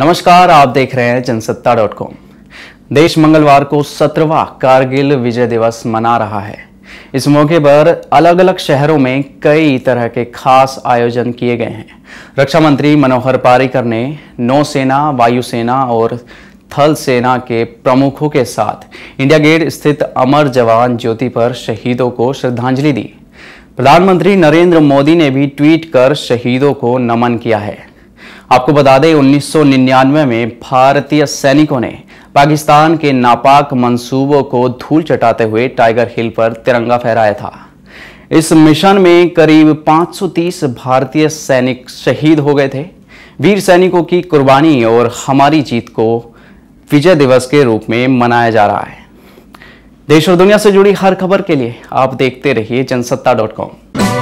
नमस्कार आप देख रहे हैं जनसत्ता डॉट कॉम देश मंगलवार को सत्रवा कारगिल विजय दिवस मना रहा है इस मौके पर अलग अलग शहरों में कई तरह के खास आयोजन किए गए हैं रक्षा मंत्री मनोहर पारिकर ने नौसेना वायुसेना और थल सेना के प्रमुखों के साथ इंडिया गेट स्थित अमर जवान ज्योति पर शहीदों को श्रद्धांजलि दी प्रधानमंत्री नरेंद्र मोदी ने भी ट्वीट कर शहीदों को नमन किया है आपको बता दें उन्नीस में भारतीय सैनिकों ने पाकिस्तान के नापाक मंसूबों को धूल चटाते हुए टाइगर हिल पर तिरंगा फहराया था इस मिशन में करीब 530 भारतीय सैनिक शहीद हो गए थे वीर सैनिकों की कुर्बानी और हमारी जीत को विजय दिवस के रूप में मनाया जा रहा है देश और दुनिया से जुड़ी हर खबर के लिए आप देखते रहिए जनसत्ता डॉट कॉम